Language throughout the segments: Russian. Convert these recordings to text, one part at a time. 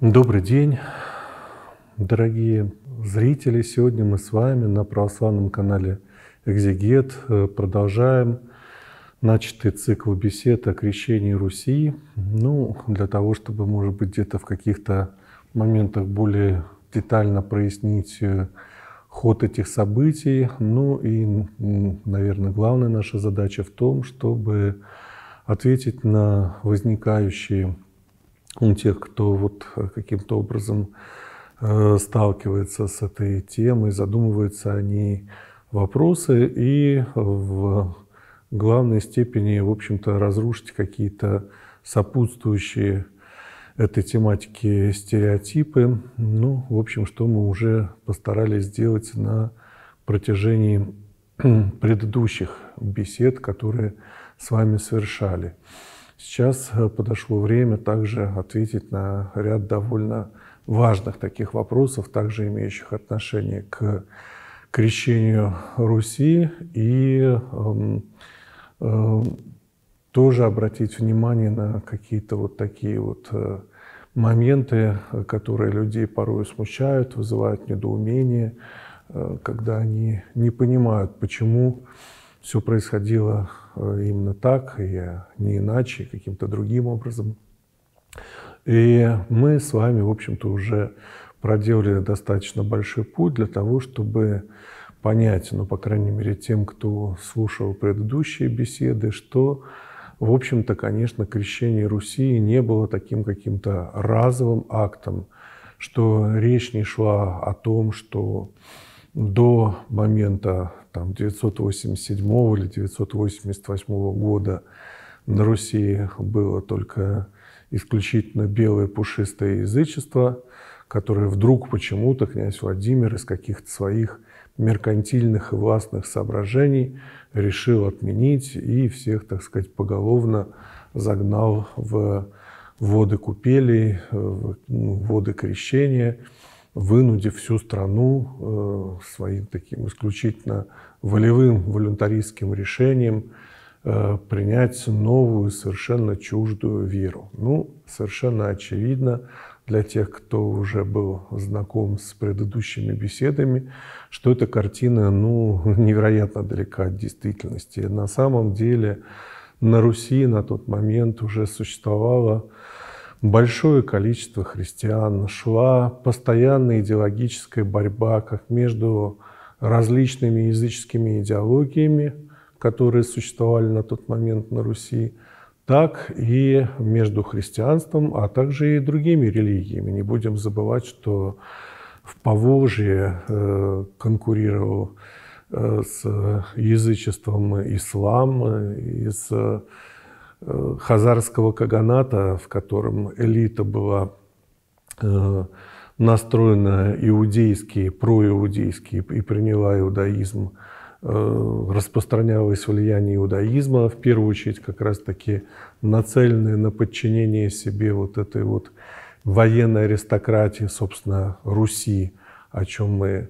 Добрый день, дорогие зрители. Сегодня мы с вами на православном канале «Экзегет» э, продолжаем начатый цикл бесед о крещении Руси. Ну, для того, чтобы, может быть, где-то в каких-то моментах более детально прояснить э, ход этих событий. Ну и, наверное, главная наша задача в том, чтобы ответить на возникающие у тех, кто вот э, каким-то образом э, сталкивается с этой темой, задумывается о ней вопросы и в главной степени, в общем-то, разрушить какие-то сопутствующие этой тематике стереотипы. Ну, в общем, что мы уже постарались сделать на протяжении предыдущих бесед, которые с вами совершали. Сейчас э, подошло время также ответить на ряд довольно важных таких вопросов, также имеющих отношение к крещению Руси и э, э, тоже обратить внимание на какие-то вот такие вот э, моменты, э, которые людей порой смущают, вызывают недоумение, когда они не понимают, почему все происходило Э, именно так, и не иначе, каким-то другим образом. И мы с вами, в общем-то, уже проделали достаточно большой путь для того, чтобы понять, ну, по крайней мере, тем, кто слушал предыдущие беседы, что, в общем-то, конечно, крещение Руси не было таким каким-то разовым актом, что речь не шла о том, что до момента там, 987 или 988 года на Руси было только исключительно белое пушистое язычество, которое вдруг почему-то князь Владимир из каких-то своих меркантильных и властных соображений решил отменить и всех, так сказать, поголовно загнал в воды купелей, в ну, воды крещения вынудив всю страну э, своим таким исключительно волевым, волюнтаристским решением э, принять новую, совершенно чуждую веру. Ну, совершенно очевидно для тех, кто уже был знаком с предыдущими беседами, что эта картина, ну, невероятно далека от действительности. На самом деле на Руси на тот момент уже существовало большое количество христиан, шла постоянная идеологическая борьба как между различными языческими идеологиями, которые существовали на тот момент на Руси, так и между христианством, а также и другими религиями. Не будем забывать, что в Поволжье э, конкурировал э, с язычеством ислам, э, и с Э, хазарского каганата, в котором элита была э, настроена иудейские, проиудейские и приняла иудаизм, э, распространялось влияние иудаизма, в первую очередь как раз-таки нацеленное на подчинение себе вот этой вот военной аристократии, собственно, Руси, о чем мы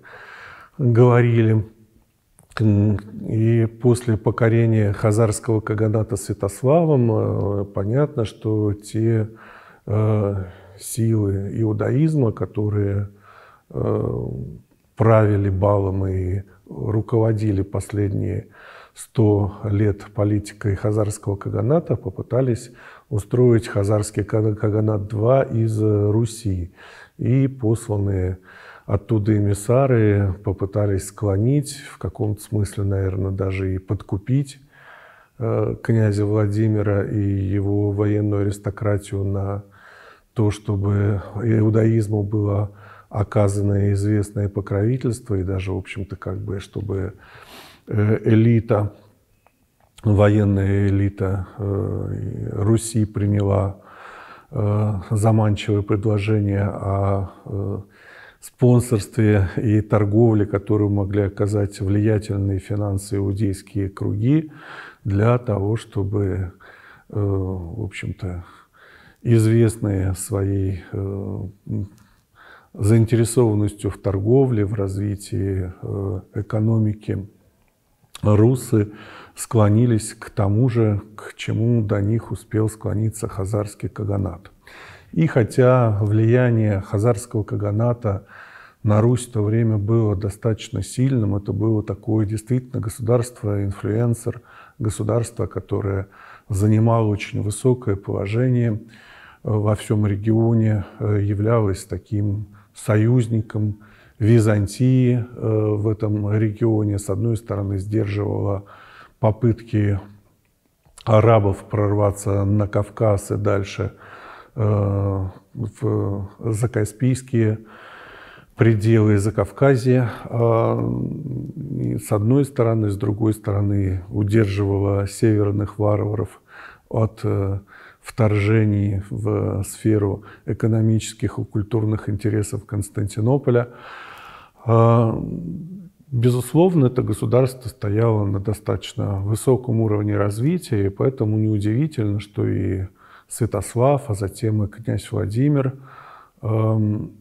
говорили. И после покорения хазарского каганата Святославом э, понятно, что те э, силы иудаизма, которые э, правили балом и руководили последние сто лет политикой хазарского каганата, попытались устроить хазарский каганат-2 из Руси. И посланные Оттуда эмиссары попытались склонить, в каком-то смысле, наверное, даже и подкупить э, князя Владимира и его военную аристократию на то, чтобы иудаизму было оказано известное покровительство, и даже, в общем-то, как бы, чтобы э, элита, военная элита э, Руси приняла заманчивое предложение о а, спонсорстве и торговле, которую могли оказать влиятельные финансы иудейские круги для того, чтобы, э, в общем-то, известные своей э, заинтересованностью в торговле, в развитии э, экономики русы склонились к тому же, к чему до них успел склониться хазарский каганат – и хотя влияние хазарского каганата на Русь в то время было достаточно сильным, это было такое действительно государство-инфлюенсер, государство, которое занимало очень высокое положение э, во всем регионе, э, являлось таким союзником Византии э, в этом регионе. С одной стороны, сдерживало попытки арабов прорваться на Кавказ и дальше – Э, в э, закаспийские пределы Закавказья, а, с одной стороны, с другой стороны удерживала северных варваров от э, вторжений в сферу экономических и культурных интересов Константинополя. А, безусловно, это государство стояло на достаточно высоком уровне развития, и поэтому неудивительно, что и Святослав, а затем и князь Владимир эм,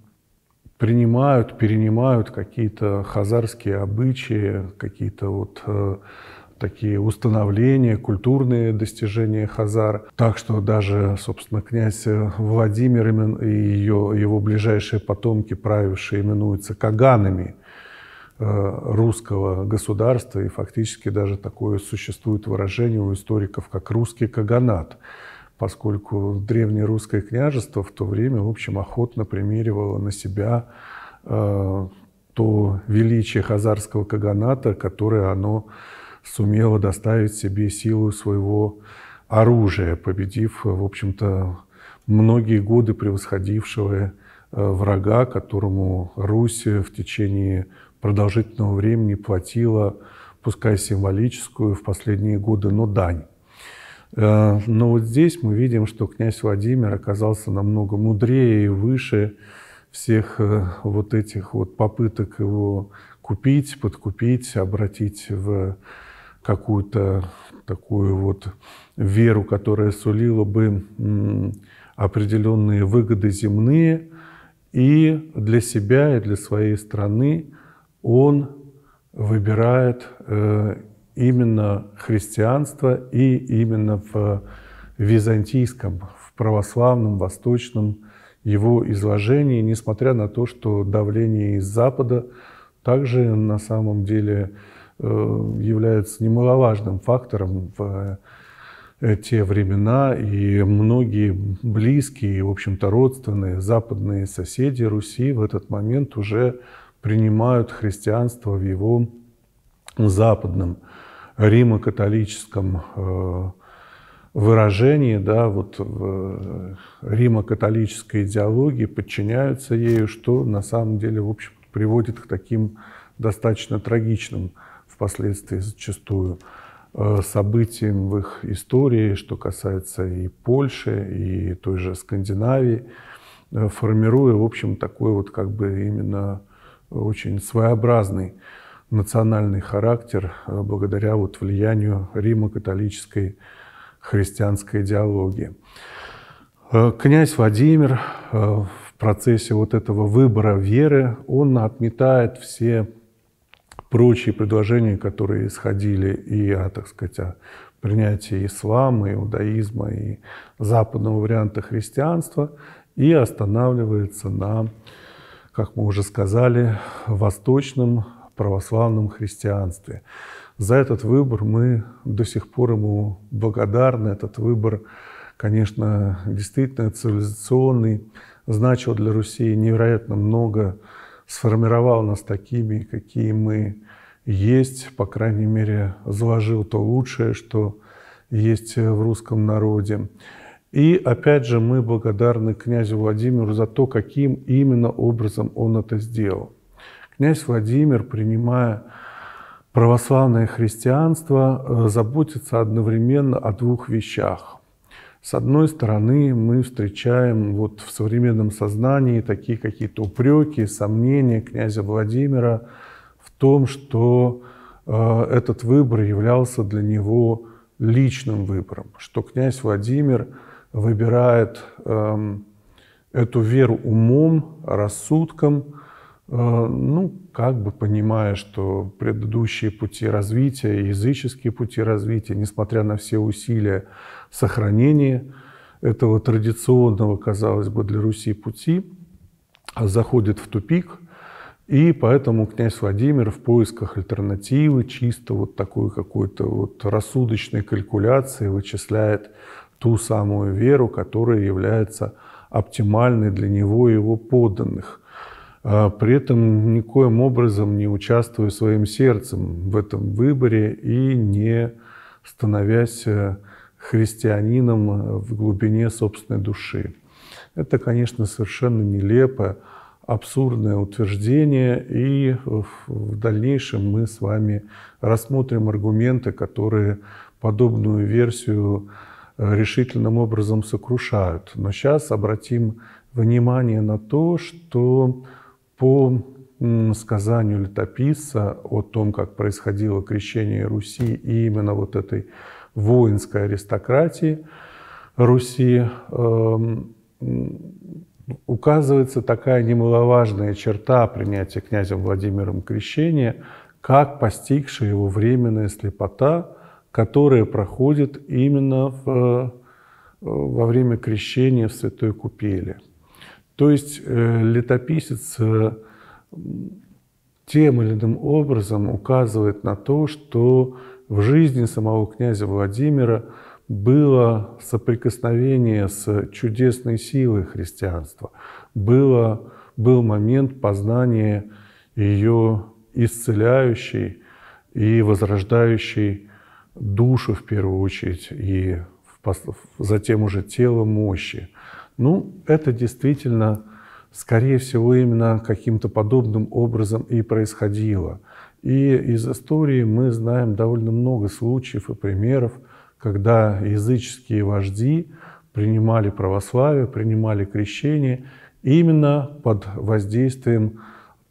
принимают, перенимают какие-то хазарские обычаи, какие-то вот э, такие установления, культурные достижения Хазар. Так что даже, собственно, князь э, Владимир и ее, его ближайшие потомки, правившие, именуются каганами э, русского государства, и фактически даже такое существует выражение у историков, как «русский каганат» поскольку древнее русское княжество в то время, в общем, охотно примеривало на себя э, то величие хазарского каганата, которое оно сумело доставить себе силу своего оружия, победив, в общем-то, многие годы превосходившего э, врага, которому Русь в течение продолжительного времени платила, пускай символическую, в последние годы, но дань. Э, но вот здесь мы видим, что князь Владимир оказался намного мудрее и выше всех э, вот этих вот попыток его купить, подкупить, обратить в какую-то такую вот веру, которая сулила бы определенные выгоды земные. И для себя, и для своей страны он выбирает э, именно христианство и именно в византийском, в православном, восточном его изложении, несмотря на то, что давление из Запада также на самом деле э, является немаловажным фактором в э, те времена, и многие близкие, в общем-то, родственные западные соседи Руси в этот момент уже принимают христианство в его западном римо-католическом э, выражении, да, вот в э, римо-католической идеологии, подчиняются ею, что на самом деле, в общем, приводит к таким достаточно трагичным впоследствии зачастую э, событиям в их истории, что касается и Польши, и той же Скандинавии, формируя, в общем, такой вот как бы именно очень своеобразный национальный характер э, благодаря вот влиянию римо-католической христианской идеологии. Э, князь Владимир э, в процессе вот этого выбора веры, он отметает все прочие предложения, которые исходили и, так сказать, о принятии ислама, иудаизма и западного варианта христианства, и останавливается на, как мы уже сказали, восточном православном христианстве. За этот выбор мы до сих пор ему благодарны. Этот выбор, конечно, действительно цивилизационный, значил для Руси невероятно много, сформировал нас такими, какие мы есть, по крайней мере, заложил то лучшее, что есть в русском народе. И опять же мы благодарны князю Владимиру за то, каким именно образом он это сделал. Князь Владимир, принимая православное христианство, э, заботится одновременно о двух вещах. С одной стороны, мы встречаем вот в современном сознании такие какие-то упреки, сомнения князя Владимира в том, что э, этот выбор являлся для него личным выбором, что князь Владимир выбирает эм, эту веру умом, рассудком – Э, ну, как бы понимая, что предыдущие пути развития, языческие пути развития, несмотря на все усилия сохранения этого традиционного, казалось бы, для Руси пути, заходят в тупик, и поэтому князь Владимир в поисках альтернативы, чисто вот такой какой-то вот рассудочной калькуляции вычисляет ту самую веру, которая является оптимальной для него и его подданных – а при этом никоим образом не участвуя своим сердцем в этом выборе и не становясь э, христианином э, в глубине собственной души. Это, конечно, совершенно нелепо, абсурдное утверждение, и в дальнейшем мы с вами рассмотрим аргументы, которые подобную версию э, решительным образом сокрушают. Но сейчас обратим внимание на то, что по сказанию летописца о том, как происходило крещение Руси и именно вот этой воинской аристократии Руси, эм, указывается такая немаловажная черта принятия князем Владимиром крещения, как постигшая его временная слепота, которая проходит именно в, э, во время крещения в Святой Купели – то есть э, летописец э, тем или иным образом указывает на то, что в жизни самого князя Владимира было соприкосновение с чудесной силой христианства, было, был момент познания ее исцеляющей и возрождающей душу в первую очередь и затем уже тело мощи. Ну, это действительно, скорее всего, именно каким-то подобным образом и происходило. И из истории мы знаем довольно много случаев и примеров, когда языческие вожди принимали православие, принимали крещение именно под воздействием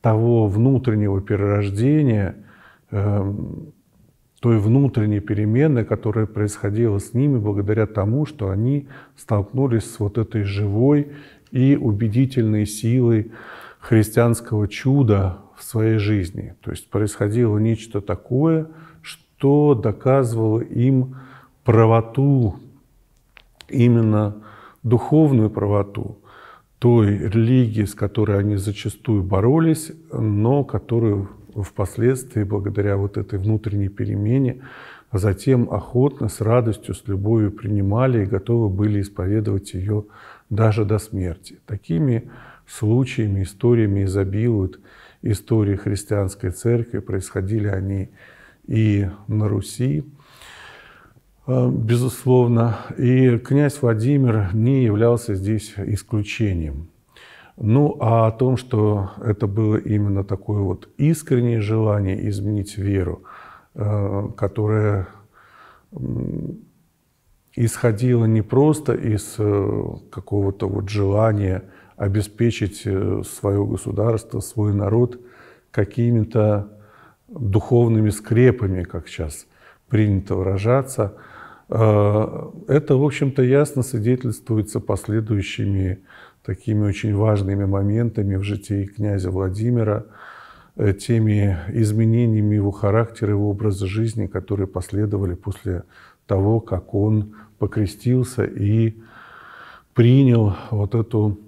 того внутреннего перерождения, эм, той внутренней перемены, которая происходила с ними благодаря тому, что они столкнулись с вот этой живой и убедительной силой христианского чуда в своей жизни. То есть происходило нечто такое, что доказывало им правоту, именно духовную правоту той религии, с которой они зачастую боролись, но которую впоследствии, благодаря вот этой внутренней перемене, затем охотно, с радостью, с любовью принимали и готовы были исповедовать ее даже до смерти. Такими случаями, историями изобилуют истории христианской церкви, происходили они и на Руси, э, безусловно. И князь Владимир не являлся здесь исключением. Ну, а о том, что это было именно такое вот искреннее желание изменить веру, э, которое исходило не просто из э, какого-то вот желания обеспечить э, свое государство, свой народ какими-то духовными скрепами, как сейчас принято выражаться. Это, в общем-то, ясно свидетельствуется последующими такими очень важными моментами в житии князя Владимира, э, теми изменениями его характера, его образа жизни, которые последовали после того, как он покрестился и принял вот эту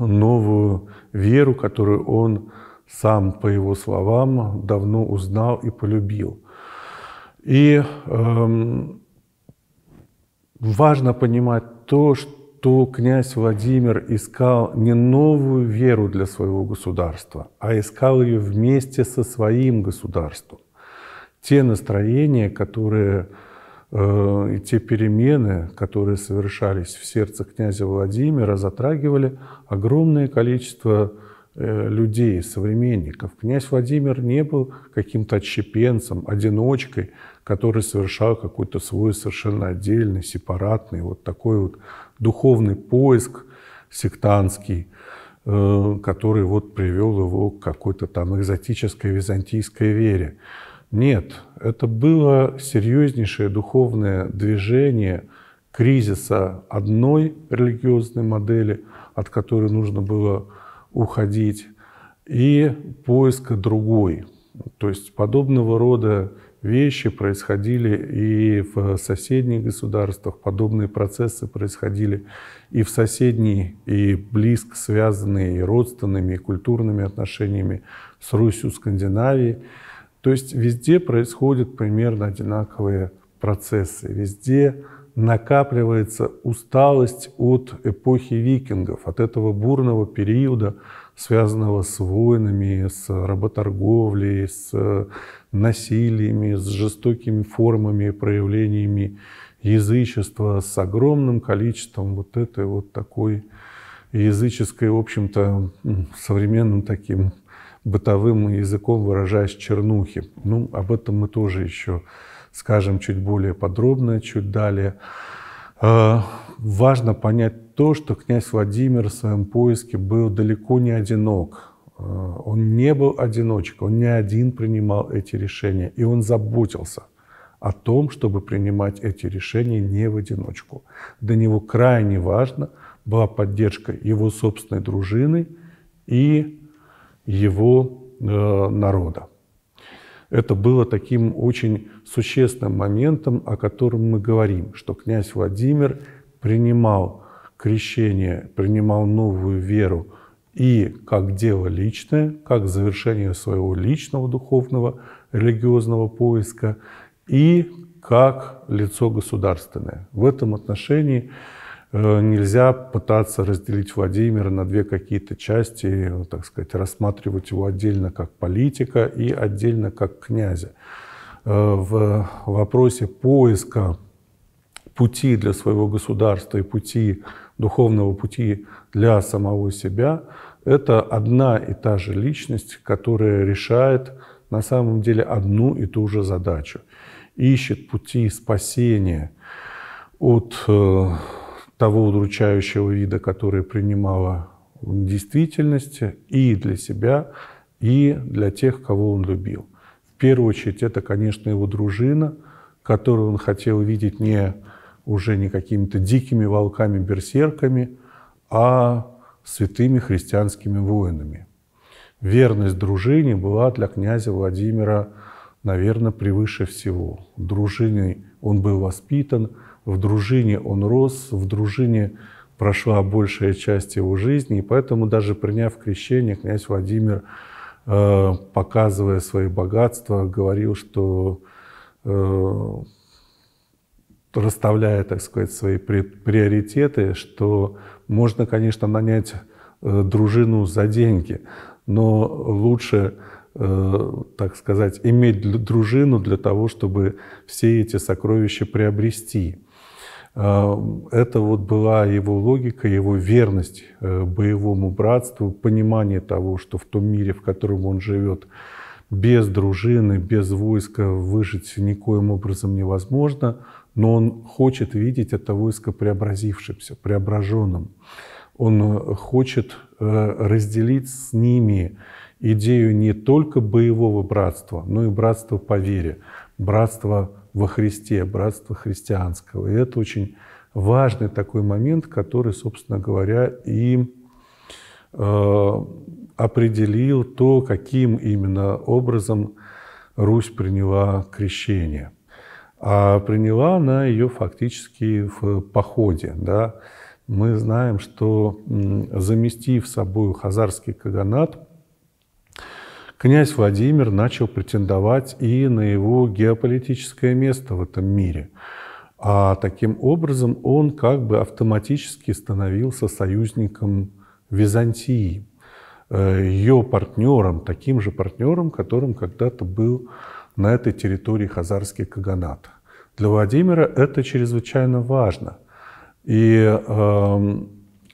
новую веру, которую он сам, по его словам, давно узнал и полюбил. И эм, важно понимать то, что то князь Владимир искал не новую веру для своего государства, а искал ее вместе со своим государством. Те настроения, которые э, и те перемены, которые совершались в сердце князя Владимира, затрагивали огромное количество э, людей, современников. Князь Владимир не был каким-то отщепенцем, одиночкой, который совершал какой-то свой совершенно отдельный, сепаратный, вот такой вот духовный поиск сектантский, э, который вот привел его к какой-то там экзотической византийской вере. Нет, это было серьезнейшее духовное движение кризиса одной религиозной модели, от которой нужно было уходить, и поиска другой. То есть подобного рода вещи происходили и в соседних государствах, подобные процессы происходили и в соседней, и близко связанные и родственными, и культурными отношениями с Русью, Скандинавией. То есть везде происходят примерно одинаковые процессы, везде накапливается усталость от эпохи викингов, от этого бурного периода, связанного с войнами, с работорговлей, с насилиями, с жестокими формами и проявлениями язычества, с огромным количеством вот этой вот такой языческой, в общем-то, современным таким бытовым языком выражаясь чернухи. Ну, об этом мы тоже еще скажем чуть более подробно, чуть далее. А, важно понять то, что князь Владимир в своем поиске был далеко не одинок. Э, он не был одиночкой, он не один принимал эти решения, и он заботился о том, чтобы принимать эти решения не в одиночку. Для него крайне важно была поддержка его собственной дружины и его э, народа. Это было таким очень существенным моментом, о котором мы говорим, что князь Владимир принимал крещение, принимал новую веру – и как дело личное, как завершение своего личного духовного религиозного поиска и как лицо государственное. В этом отношении э, нельзя пытаться разделить Владимира на две какие-то части, так сказать, рассматривать его отдельно как политика и отдельно как князя. Э, в вопросе поиска пути для своего государства и пути духовного пути для самого себя, это одна и та же личность, которая решает на самом деле одну и ту же задачу. Ищет пути спасения от э, того удручающего вида, который принимала в действительности и для себя, и для тех, кого он любил. В первую очередь это, конечно, его дружина, которую он хотел видеть не уже не какими-то дикими волками-берсерками, а святыми христианскими воинами. Верность дружине была для князя Владимира, наверное, превыше всего. В дружине он был воспитан, в дружине он рос, в дружине прошла большая часть его жизни, и поэтому даже приняв крещение, князь Владимир, э, показывая свои богатства, говорил, что э, расставляя, так сказать, свои приоритеты, что можно, конечно, нанять э, дружину за деньги, но лучше, э, так сказать, иметь дружину для того, чтобы все эти сокровища приобрести. А, это вот была его логика, его верность э, боевому братству, понимание того, что в том мире, в котором он живет, без дружины, без войска выжить никоим образом невозможно но он хочет видеть это войско преобразившимся, преображенным. Он э, хочет э, разделить с ними идею не только боевого братства, но и братства по вере, братства во Христе, братства христианского. И это очень важный такой момент, который, собственно говоря, и э, определил то, каким именно образом Русь приняла крещение – а приняла она ее фактически в походе. Да. Мы знаем, что заместив собой хазарский каганат, князь Владимир начал претендовать и на его геополитическое место в этом мире. А таким образом он как бы автоматически становился союзником Византии, э, ее партнером, таким же партнером, которым когда-то был на этой территории хазарский каганат. Для Владимира это чрезвычайно важно. И э,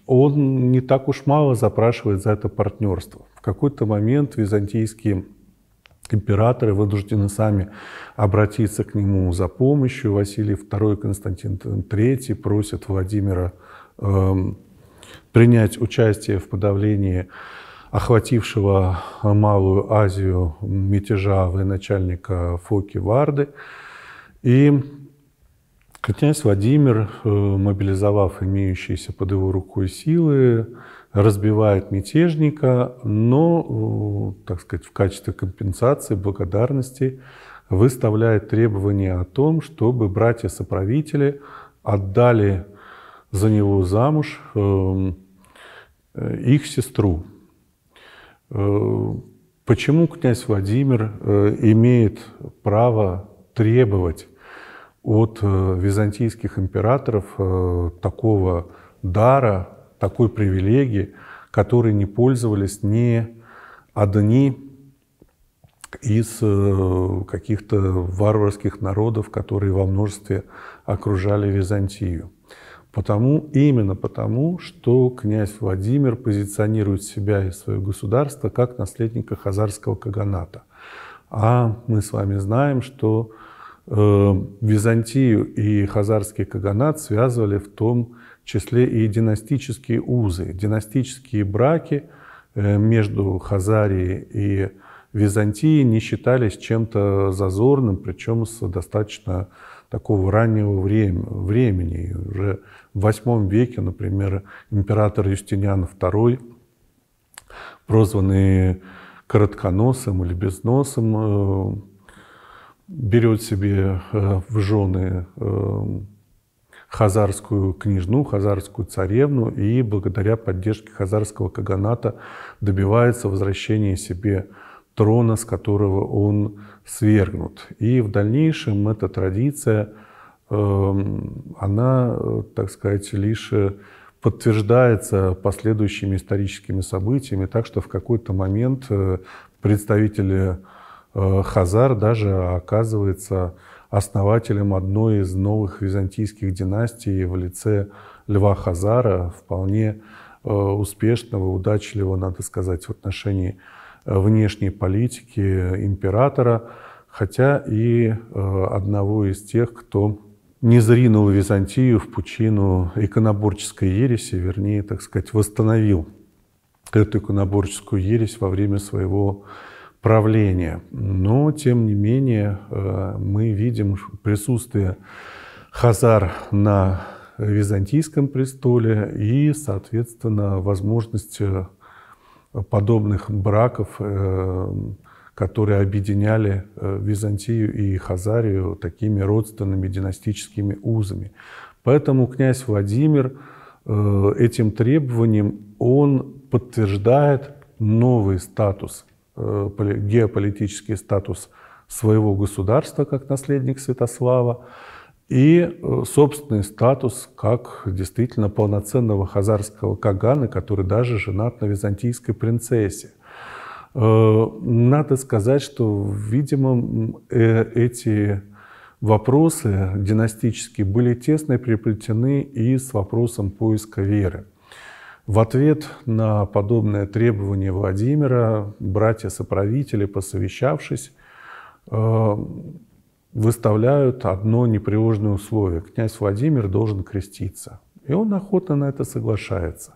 он не так уж мало запрашивает за это партнерство. В какой-то момент византийские императоры вынуждены сами обратиться к нему за помощью. Василий II Константин III просят Владимира э, принять участие в подавлении охватившего Малую Азию мятежа военачальника Фоки Варды – и князь Владимир, э, мобилизовав имеющиеся под его рукой силы, разбивает мятежника, но, э, так сказать, в качестве компенсации, благодарности выставляет требование о том, чтобы братья-соправители отдали за него замуж э, их сестру. Почему князь Владимир имеет право требовать от э, византийских императоров э, такого дара, такой привилегии, которой не пользовались ни одни из э, каких-то варварских народов, которые во множестве окружали Византию. Потому, именно потому, что князь Владимир позиционирует себя и свое государство как наследника хазарского каганата. А мы с вами знаем, что Э, Византию и хазарский каганат связывали в том числе и династические узы, династические браки э, между Хазарией и Византией не считались чем-то зазорным, причем с достаточно такого раннего времени. Уже в восьмом веке, например, император Юстиниан II, прозванный коротконосым или безносым, э, берет себе э, в жены э, хазарскую княжну, хазарскую царевну, и благодаря поддержке хазарского каганата добивается возвращения себе трона, с которого он свергнут. И в дальнейшем эта традиция, эм, она, э, так сказать, лишь подтверждается последующими историческими событиями, так что в какой-то момент представители Э, Хазар даже оказывается основателем одной из новых византийских династий в лице Льва Хазара, вполне э, успешного, удачливого, надо сказать, в отношении э, внешней политики императора, хотя и одного из тех, кто не зринул Византию в пучину иконоборческой ереси, вернее, так сказать, восстановил эту иконоборческую ересь во время своего правления. Но, тем не менее, э, мы видим присутствие Хазар на византийском престоле и, соответственно, возможность э, подобных браков, э, которые объединяли Византию и Хазарию такими родственными династическими узами. Поэтому князь Владимир этим требованием он подтверждает новый статус Э, геополитический статус своего государства как наследник Святослава и э, собственный статус как действительно полноценного хазарского кагана, который даже женат на византийской принцессе. Э, надо сказать, что, видимо, эти вопросы династические были тесно переплетены и с вопросом поиска веры. В ответ на подобное требование Владимира, братья-соправители, посовещавшись, э, выставляют одно непреложное условие. Князь Владимир должен креститься. И он охотно на это соглашается.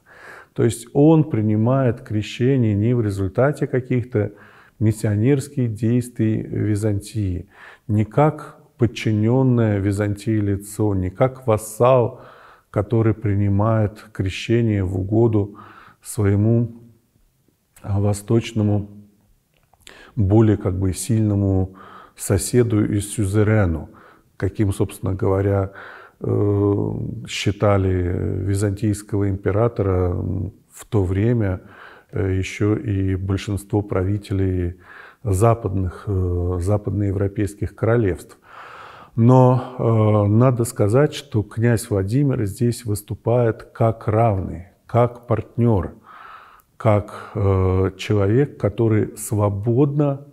То есть он принимает крещение не в результате каких-то миссионерских действий Византии, не как подчиненное Византии лицо, не как вассал – который принимает крещение в угоду своему а, восточному, более как бы сильному соседу и сюзерену, каким, собственно говоря, э, считали византийского императора в то время э, еще и большинство правителей западных, э, западноевропейских королевств. Но э, надо сказать, что князь Владимир здесь выступает как равный, как партнер, как э, человек, который свободно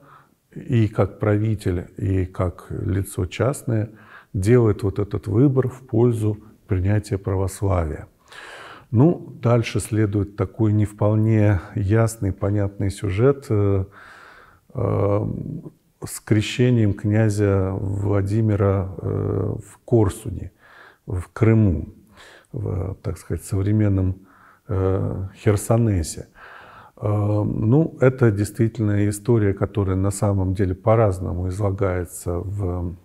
и как правитель, и как лицо частное делает вот этот выбор в пользу принятия православия. Ну, дальше следует такой не вполне ясный, понятный сюжет. Э, э, с крещением князя Владимира э, в Корсуне, в Крыму, в, так сказать, современном э, Херсонесе. Э, ну, это действительно история, которая на самом деле по-разному излагается в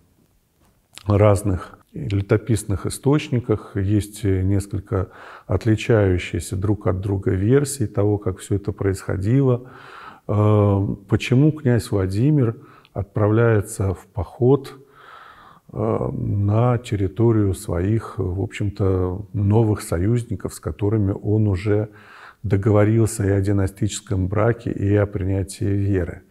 разных летописных источниках. Есть несколько отличающиеся друг от друга версий того, как все это происходило. Почему князь Владимир – отправляется в поход э, на территорию своих, в общем-то, новых союзников, с которыми он уже договорился и о династическом браке, и о принятии веры.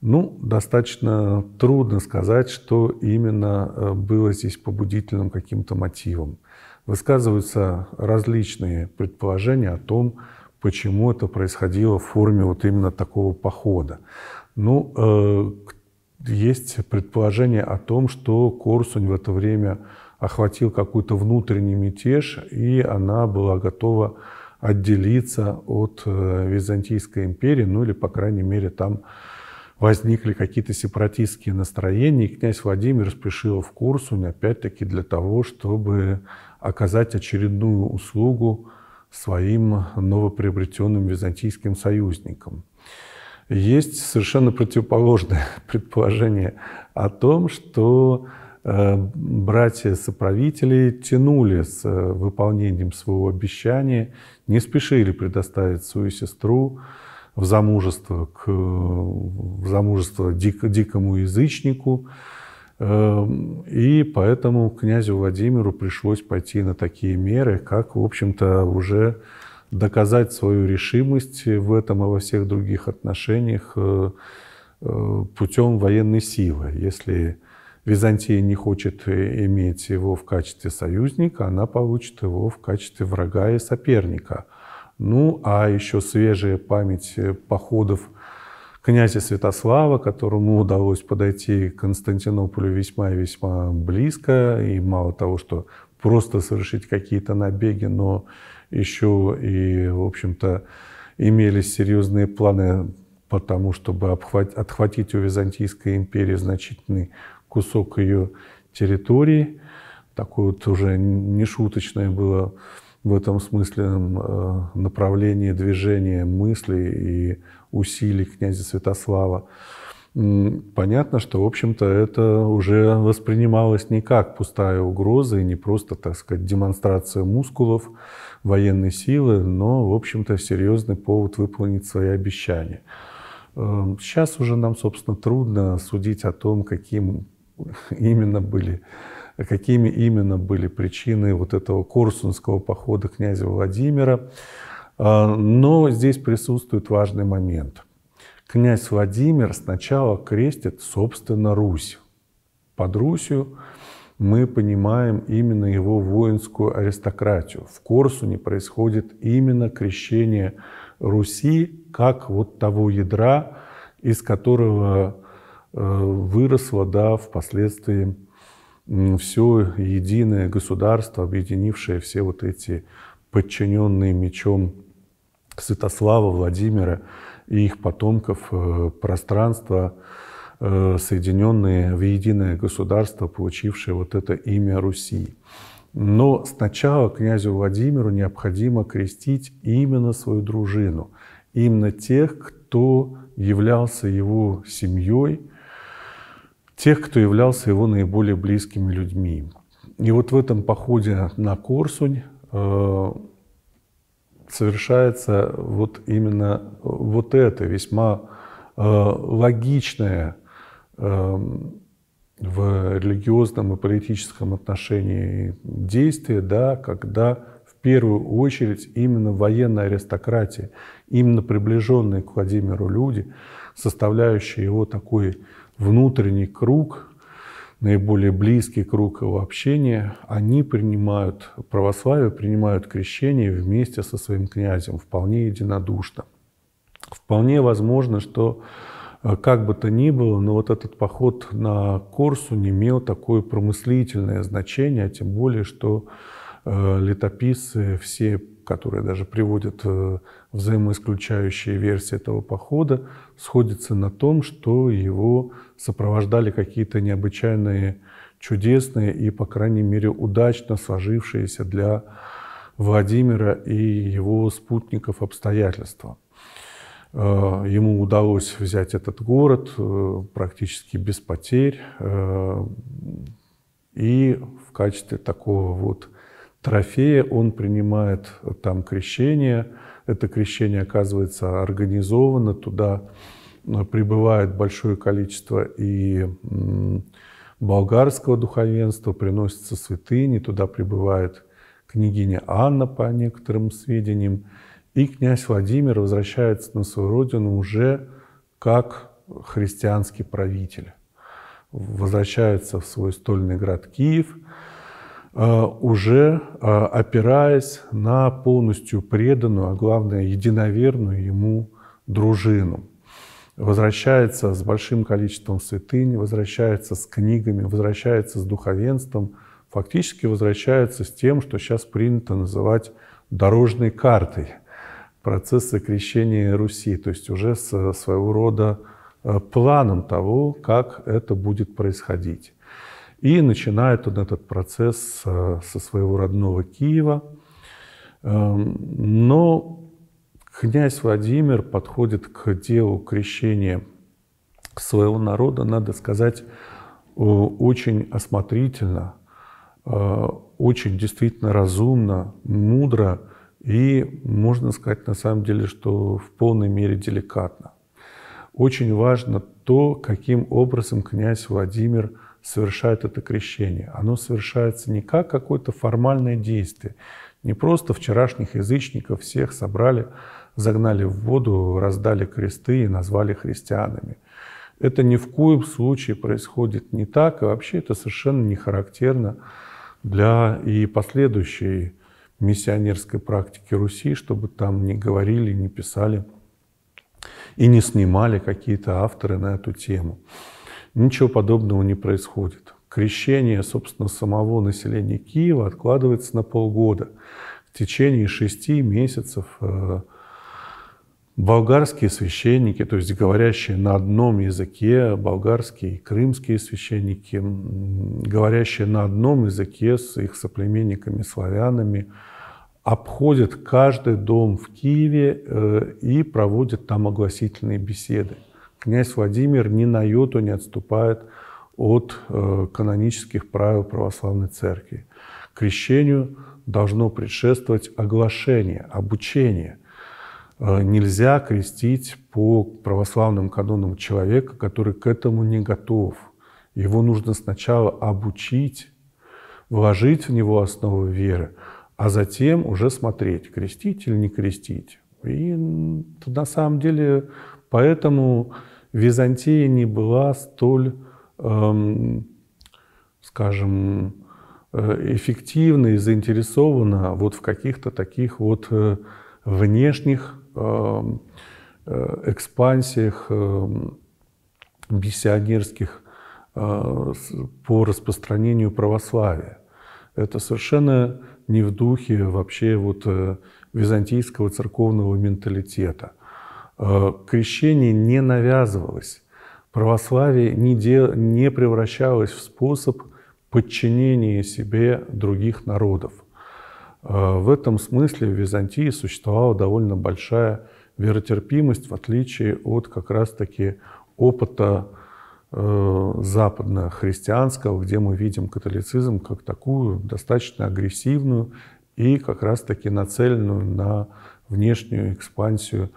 Ну, достаточно трудно сказать, что именно э, было здесь побудительным каким-то мотивом. Высказываются различные предположения о том, почему это происходило в форме вот именно такого похода. Ну, э, есть предположение о том, что Корсунь в это время охватил какой-то внутренний мятеж, и она была готова отделиться от э, Византийской империи, ну или, по крайней мере, там возникли какие-то сепаратистские настроения, и князь Владимир спешил в Корсунь, опять-таки, для того, чтобы оказать очередную услугу своим новоприобретенным византийским союзникам есть совершенно противоположное предположение о том, что э, братья-соправители тянули с э, выполнением своего обещания, не спешили предоставить свою сестру в замужество, к, э, в замужество дик, дикому язычнику, эм, и поэтому князю Владимиру пришлось пойти на такие меры, как, в общем-то, уже доказать свою решимость в этом и во всех других отношениях э, э, путем военной силы. Если Византия не хочет э, иметь его в качестве союзника, она получит его в качестве врага и соперника. Ну, а еще свежая память походов князя Святослава, которому удалось подойти к Константинополю весьма и весьма близко, и мало того, что просто совершить какие-то набеги, но еще и, в общем-то, имелись серьезные планы по тому, чтобы обхват... отхватить у Византийской империи значительный кусок ее территории. Такое вот уже нешуточное было в этом смысле э, направление движения мысли и усилий князя Святослава. Понятно, что, в общем-то, это уже воспринималось не как пустая угроза и не просто, так сказать, демонстрация мускулов военной силы, но, в общем-то, серьезный повод выполнить свои обещания. Эм, сейчас уже нам, собственно, трудно судить о том, каким именно были какими именно были причины вот этого Корсунского похода князя Владимира. Э, но здесь присутствует важный момент – князь Владимир сначала крестит, собственно, Русь. Под Русью мы понимаем именно его воинскую аристократию. В Корсуне происходит именно крещение Руси как вот того ядра, из которого э, выросло да, впоследствии все единое государство, объединившее все вот эти подчиненные мечом Святослава, Владимира и их потомков э, пространства, э, соединенные в единое государство, получившее вот это имя Руси. Но сначала князю Владимиру необходимо крестить именно свою дружину, именно тех, кто являлся его семьей, тех, кто являлся его наиболее близкими людьми. И вот в этом походе на Корсунь э, совершается вот именно вот это весьма э, логичное э, в религиозном и политическом отношении действие, да, когда в первую очередь именно военная аристократия, именно приближенные к Владимиру люди, составляющие его такой внутренний круг, наиболее близкий круг его общения, они принимают православие, принимают крещение вместе со своим князем, вполне единодушно. Вполне возможно, что э, как бы то ни было, но вот этот поход на Корсу не имел такое промыслительное значение, а тем более, что э, летописцы все которые даже приводят э, взаимоисключающие версии этого похода, сходятся на том, что его сопровождали какие-то необычайные, чудесные и, по крайней мере, удачно сложившиеся для Владимира и его спутников обстоятельства. Э, ему удалось взять этот город э, практически без потерь. И в качестве такого вот трофея, он принимает э, там крещение. Это крещение оказывается организовано, туда э, прибывает большое количество и болгарского духовенства, приносятся святыни, туда прибывает княгиня Анна, по некоторым сведениям, и князь Владимир возвращается на свою родину уже как христианский правитель. Возвращается в свой стольный град Киев, Э, уже э, опираясь на полностью преданную, а главное, единоверную ему дружину. Возвращается с большим количеством святынь, возвращается с книгами, возвращается с духовенством, фактически возвращается с тем, что сейчас принято называть дорожной картой процесса крещения Руси, то есть уже с своего рода э, планом того, как это будет происходить. И начинает он этот процесс э, со своего родного Киева. Эм, но князь Владимир подходит к делу крещения своего народа, надо сказать, э, очень осмотрительно, э, очень действительно разумно, мудро и, можно сказать, на самом деле, что в полной мере деликатно. Очень важно то, каким образом князь Владимир совершает это крещение. Оно совершается не как какое-то формальное действие. Не просто вчерашних язычников всех собрали, загнали в воду, раздали кресты и назвали христианами. Это ни в коем случае происходит не так, и вообще это совершенно не характерно для и последующей миссионерской практики Руси, чтобы там не говорили, не писали и не снимали какие-то авторы на эту тему. Ничего подобного не происходит. Крещение, собственно, самого населения Киева откладывается на полгода. В течение шести месяцев э, болгарские священники, то есть говорящие на одном языке, болгарские и крымские священники, говорящие на одном языке с их соплеменниками славянами, обходят каждый дом в Киеве э, и проводят там огласительные беседы. Князь Владимир ни на йоту не отступает от э, канонических правил православной церкви. Крещению должно предшествовать оглашение, обучение. Э, нельзя крестить по православным канонам человека, который к этому не готов. Его нужно сначала обучить, вложить в него основы веры, а затем уже смотреть, крестить или не крестить. И на самом деле поэтому Византия не была столь, эм, скажем, э, эффективна и заинтересована вот в каких-то таких вот э, внешних эм, э, экспансиях эм, миссионерских по распространению православия. Это совершенно не в духе вообще вот византийского церковного менталитета. Э, крещение не навязывалось, православие не, дел, не превращалось в способ подчинения себе других народов. Э, в этом смысле в Византии существовала довольно большая веротерпимость, в отличие от как раз-таки опыта э, западно-христианского, где мы видим католицизм как такую достаточно агрессивную и как раз-таки нацеленную на внешнюю экспансию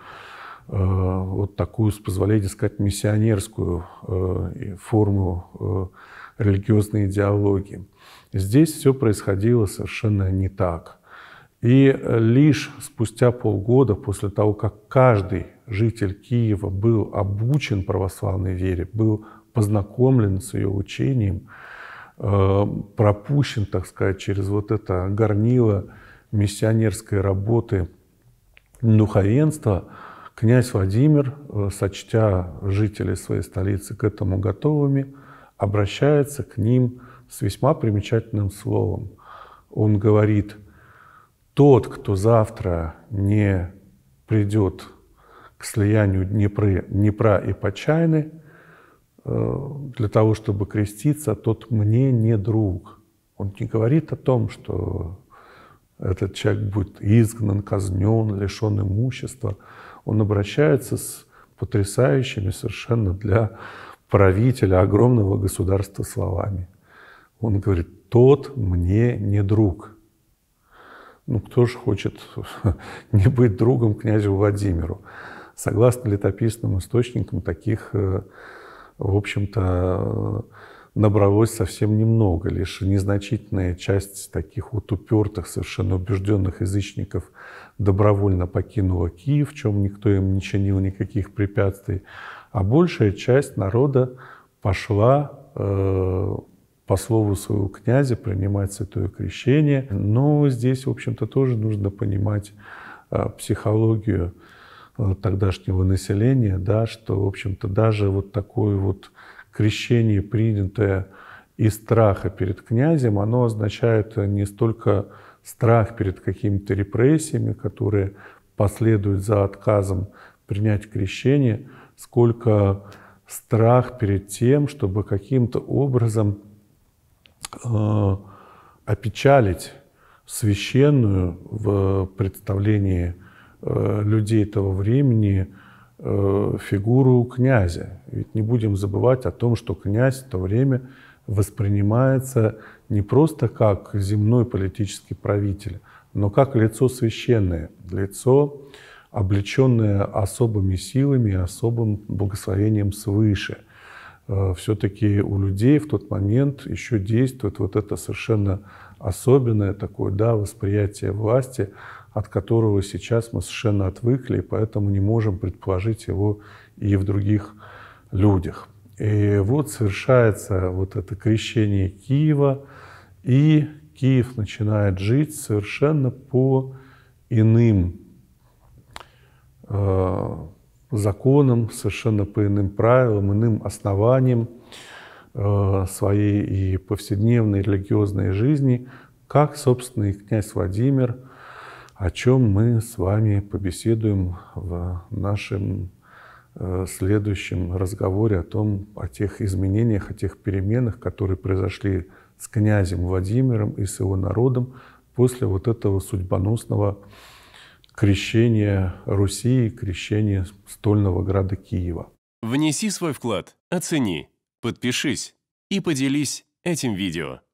Э, вот такую, с позволения сказать, миссионерскую э, форму э, религиозной идеологии. Здесь все происходило совершенно не так. И лишь спустя полгода после того, как каждый житель Киева был обучен православной вере, был познакомлен с ее учением, пропущен, так сказать, через вот это горнило миссионерской работы духовенства – Князь Владимир, э, сочтя жителей своей столицы к этому готовыми, обращается к ним с весьма примечательным словом. Он говорит, тот, кто завтра не придет к слиянию Днепры, Днепра и Почайны, э, для того, чтобы креститься, тот мне не друг. Он не говорит о том, что этот человек будет изгнан, казнен, лишен имущества – он обращается с потрясающими совершенно для правителя огромного государства словами. Он говорит, тот мне не друг. Ну, кто же хочет не быть другом князю Владимиру? Согласно летописным источникам, таких, э, в общем-то, набралось совсем немного. Лишь незначительная часть таких вот упертых, совершенно убежденных язычников – добровольно покинула Киев, в чем никто им не чинил никаких препятствий, а большая часть народа пошла э, по слову своего князя принимать святое крещение. Но здесь, в общем-то, тоже нужно понимать э, психологию э, тогдашнего населения, да, что, в общем-то, даже вот такое вот крещение, принятое из страха перед князем, оно означает не столько страх перед какими-то репрессиями, которые последуют за отказом принять крещение, сколько страх перед тем, чтобы каким-то образом э, опечалить священную в представлении э, людей того времени э, фигуру князя. Ведь не будем забывать о том, что князь в то время воспринимается не просто как земной политический правитель, но как лицо священное, лицо, облеченное особыми силами, особым благословением свыше. Э, Все-таки у людей в тот момент еще действует вот это совершенно особенное такое да, восприятие власти, от которого сейчас мы совершенно отвыкли, и поэтому не можем предположить его и в других людях. И вот совершается вот это крещение Киева, и Киев начинает жить совершенно по иным э, законам, совершенно по иным правилам, иным основаниям э, своей и повседневной религиозной жизни, как, собственно, и князь Владимир, о чем мы с вами побеседуем в нашем Э, следующем разговоре о том, о тех изменениях, о тех переменах, которые произошли с князем Владимиром и с его народом после вот этого судьбоносного крещения Руси и крещения стольного града Киева. Внеси свой вклад, оцени, подпишись и поделись этим видео.